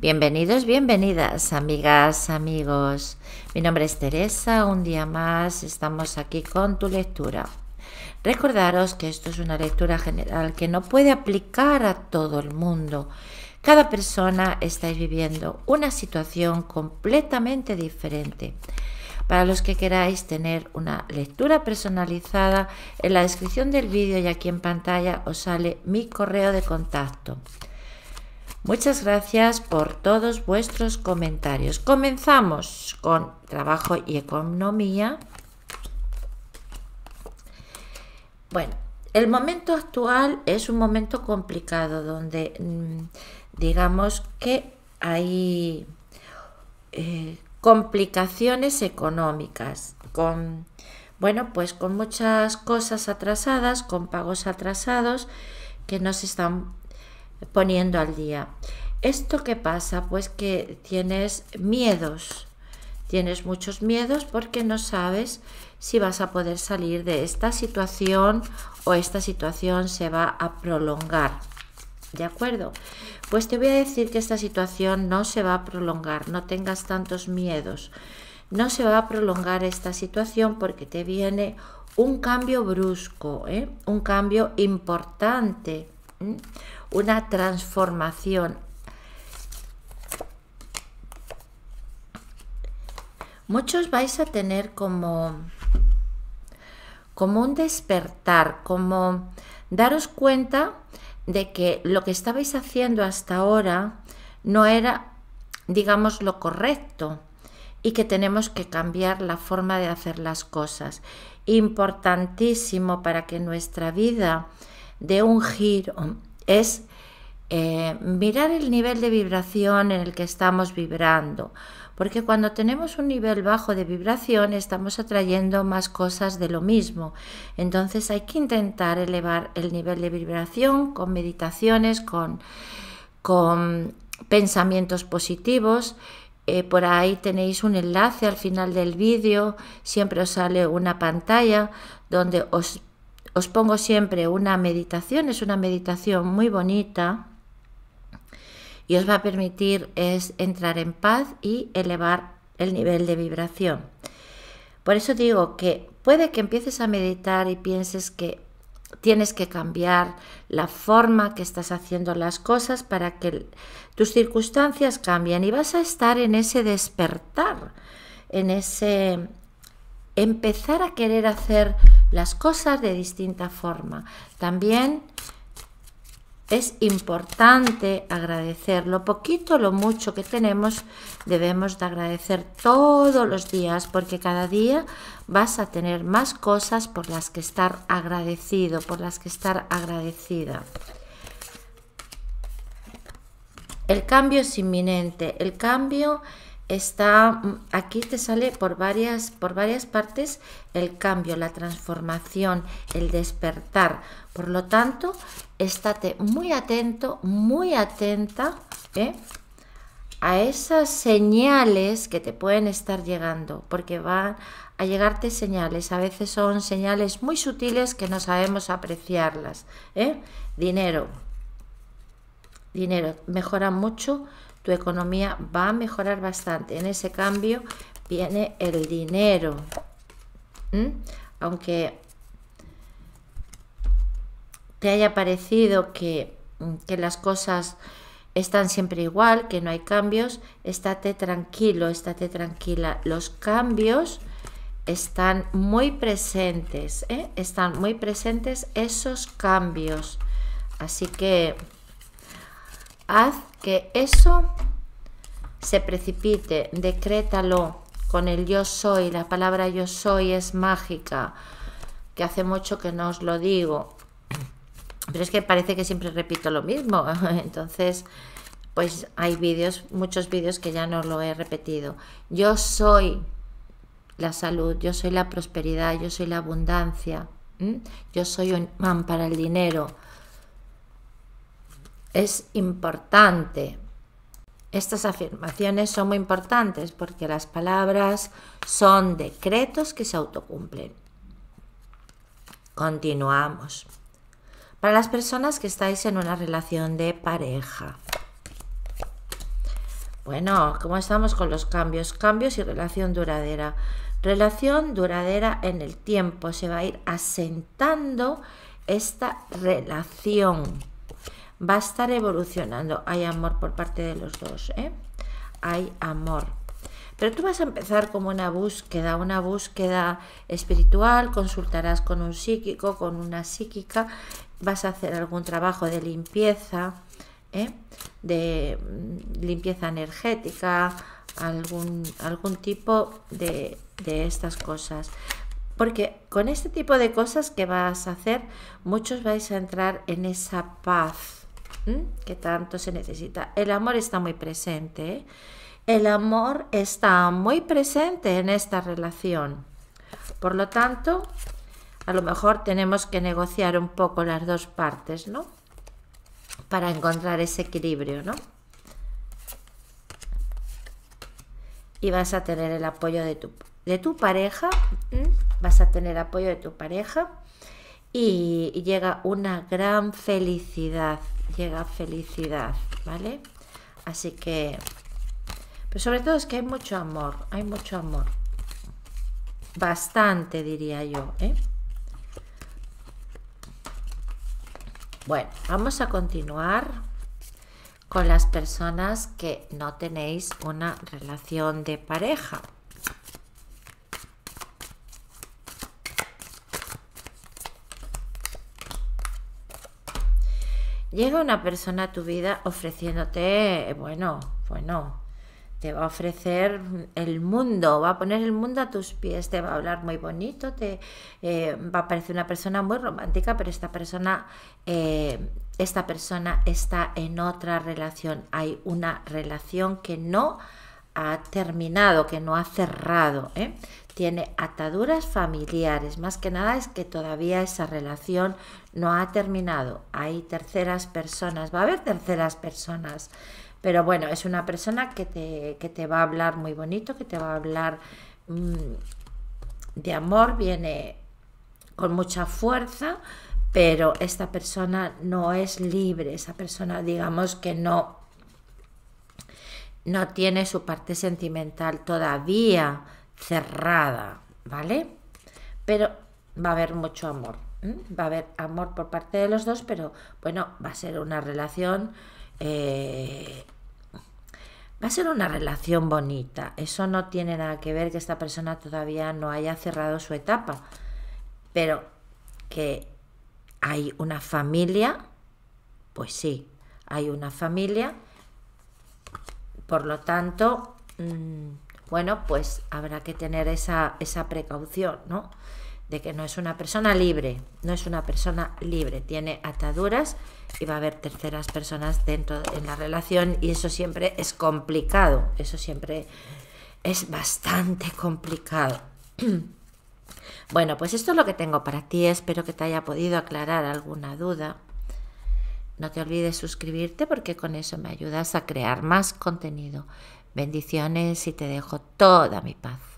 Bienvenidos, bienvenidas, amigas, amigos. Mi nombre es Teresa, un día más estamos aquí con tu lectura. Recordaros que esto es una lectura general que no puede aplicar a todo el mundo. Cada persona estáis viviendo una situación completamente diferente. Para los que queráis tener una lectura personalizada, en la descripción del vídeo y aquí en pantalla os sale mi correo de contacto. Muchas gracias por todos vuestros comentarios. Comenzamos con trabajo y economía. Bueno, el momento actual es un momento complicado donde mm, digamos que hay eh, complicaciones económicas, con bueno, pues con muchas cosas atrasadas, con pagos atrasados que no se están poniendo al día. ¿Esto que pasa? Pues que tienes miedos, tienes muchos miedos porque no sabes si vas a poder salir de esta situación o esta situación se va a prolongar. ¿De acuerdo? Pues te voy a decir que esta situación no se va a prolongar, no tengas tantos miedos. No se va a prolongar esta situación porque te viene un cambio brusco, ¿eh? un cambio importante una transformación muchos vais a tener como como un despertar, como daros cuenta de que lo que estabais haciendo hasta ahora no era, digamos, lo correcto y que tenemos que cambiar la forma de hacer las cosas. Importantísimo para que nuestra vida dé un giro es eh, mirar el nivel de vibración en el que estamos vibrando, porque cuando tenemos un nivel bajo de vibración estamos atrayendo más cosas de lo mismo. Entonces hay que intentar elevar el nivel de vibración con meditaciones, con, con pensamientos positivos. Eh, por ahí tenéis un enlace al final del vídeo, siempre os sale una pantalla donde os os pongo siempre una meditación, es una meditación muy bonita y os va a permitir es entrar en paz y elevar el nivel de vibración. Por eso digo que puede que empieces a meditar y pienses que tienes que cambiar la forma que estás haciendo las cosas para que tus circunstancias cambien y vas a estar en ese despertar, en ese empezar a querer hacer las cosas de distinta forma. También es importante agradecer lo poquito, lo mucho que tenemos, debemos de agradecer todos los días porque cada día vas a tener más cosas por las que estar agradecido, por las que estar agradecida. El cambio es inminente, el cambio está mm, aquí te sale por varias por varias partes el cambio, la transformación, el despertar. Por lo tanto, estate muy atento, muy atenta ¿eh? a esas señales que te pueden estar llegando, porque van a llegarte señales. A veces son señales muy sutiles que no sabemos apreciarlas. ¿eh? Dinero, dinero mejora mucho tu economía va a mejorar bastante. En ese cambio viene el dinero. Aunque te haya parecido mm, que, las cosas están siempre igual, que no hay cambios, estate tranquilo, estate tranquila. Los cambios están muy presentes, ¿eh? están muy presentes esos cambios. Así que haz que eso se precipite, decrétalo con el yo soy, la palabra yo soy es mágica, que hace mucho que no os lo digo, pero es que parece que siempre repito lo mismo, entonces pues hay vídeos, muchos vídeos que ya no lo he repetido. Yo soy la salud, yo soy la prosperidad, yo soy la abundancia, yo soy un man para el dinero, es importante. Estas afirmaciones son muy importantes porque las palabras son decretos que se autocumplen. Continuamos. Para las personas que estáis en una relación de pareja. Bueno, ¿cómo estamos con los cambios? Cambios y relación duradera. Relación duradera en el tiempo. Se va a ir asentando esta relación va a estar evolucionando. Hay amor por parte de los dos, ¿eh? Hay amor. Pero tú vas a empezar como una búsqueda, una búsqueda espiritual, consultarás con un psíquico, con una psíquica, vas a hacer algún trabajo de limpieza, ¿eh? de limpieza energética, algún, algún tipo de, de estas cosas. Porque con este tipo de cosas que vas a hacer, muchos vais a entrar en esa paz, que tanto se necesita. El amor está muy presente. ¿eh? El amor está muy presente en esta relación. Por lo tanto, a lo mejor tenemos que negociar un poco las dos partes, ¿no? Para encontrar ese equilibrio, ¿no? Y vas a tener el apoyo de tu, de tu pareja, vas a tener apoyo de tu pareja y llega una gran felicidad llega felicidad, ¿vale? Así que, pero sobre todo es que hay mucho amor, hay mucho amor. Bastante, diría yo, ¿eh? Bueno, vamos a continuar con las personas que no tenéis una relación de pareja. Llega una persona a tu vida ofreciéndote, bueno, bueno, te va a ofrecer el mundo, va a poner el mundo a tus pies, te va a hablar muy bonito, te eh, va a parecer una persona muy romántica, pero esta persona, eh, esta persona está en otra relación. Hay una relación que no ha terminado, que no ha cerrado. ¿eh? Tiene ataduras familiares, más que nada es que todavía esa relación no ha terminado. Hay terceras personas, va a haber terceras personas, pero bueno, es una persona que te, que te va a hablar muy bonito, que te va a hablar mm, de amor, viene con mucha fuerza, pero esta persona no es libre, esa persona digamos que no no tiene su parte sentimental todavía cerrada, ¿vale? Pero va a haber mucho amor. Va a haber amor por parte de los dos, pero bueno, va a ser una relación... Eh, va a ser una relación bonita. Eso no tiene nada que ver que esta persona todavía no haya cerrado su etapa, pero que hay una familia, pues sí, hay una familia por lo tanto, mm, bueno, pues habrá que tener esa, precaución, ¿no? De que no es una persona libre, no es una persona libre, tiene ataduras y va a haber terceras personas dentro en la relación y eso siempre es complicado, eso siempre es bastante complicado. Bueno, pues esto es lo que tengo para ti, espero que te haya podido aclarar alguna duda. No te olvides suscribirte porque con eso me ayudas a crear más contenido. Bendiciones y te dejo toda mi paz.